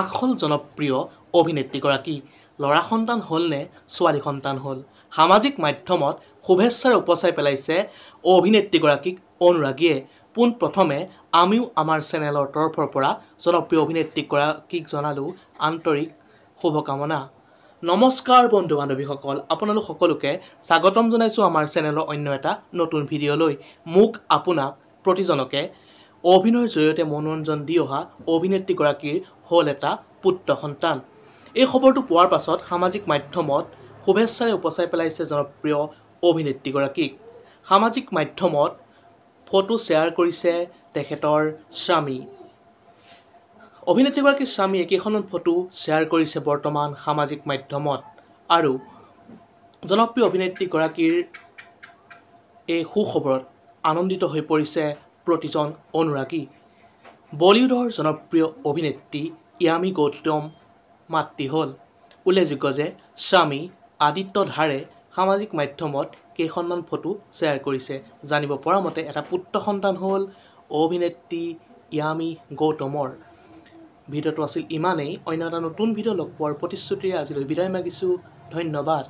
আখল জনপ্ৰিয় অভিনেত্ৰীগৰাকী ল'ৰা সন্তান হ'লনে ছোৱালী সন্তান হ'ল সামাজিক মাধ্যমত শুভেচ্ছাৰে উপচাই পেলাইছে অভিনেত্ৰীগৰাকীক অনুৰাগীয়ে পোনপ্ৰথমে আমিও আমাৰ চেনেলৰ তৰফৰ পৰা জনপ্ৰিয় অভিনেত্ৰীগৰাকীক জনালোঁ আন্তৰিক শুভকামনা নমস্কাৰ বন্ধু বান্ধৱীসকল আপোনালোক সকলোকে স্বাগতম জনাইছোঁ আমাৰ চেনেলৰ অন্য এটা নতুন ভিডিঅ'লৈ মোক আপোনাক প্ৰতিজনকে অভিনয়ৰ জৰিয়তে মনোৰঞ্জন দি অহা অভিনেত্ৰীগৰাকীৰ হ'ল এটা পুত্ৰ সন্তান এই খবৰটো পোৱাৰ পাছত সামাজিক মাধ্যমত শুভেচ্ছাৰে উপচাই পেলাইছে জনপ্ৰিয় অভিনেত্ৰীগৰাকীক সামাজিক মাধ্যমত ফটো শ্বেয়াৰ কৰিছে তেখেতৰ স্বামী অভিনেত্ৰীগৰাকীৰ স্বামী একেখনত ফটো শ্বেয়াৰ কৰিছে বৰ্তমান সামাজিক মাধ্যমত আৰু জনপ্ৰিয় অভিনেত্ৰীগৰাকীৰ এই সুখবৰত আনন্দিত হৈ পৰিছে প্ৰতিজন অনুৰাগী বলিউডৰ জনপ্ৰিয় অভিনেত্ৰী ইয়ামী গৌতম মাতৃ হ'ল উল্লেখযোগ্য যে স্বামী আদিত্য ধাৰে সামাজিক মাধ্যমত কেইখনমান ফটো শ্বেয়াৰ কৰিছে জানিব পৰা মতে এটা পুত্ৰ সন্তান হ'ল অভিনেত্ৰী ইয়ামী গৌতমৰ ভিডিঅ'টো আছিল ইমানেই অন্য এটা নতুন ভিডিঅ' লগ পোৱাৰ প্ৰতিশ্ৰুতিৰে আজিলৈ বিদায় মাগিছোঁ ধন্যবাদ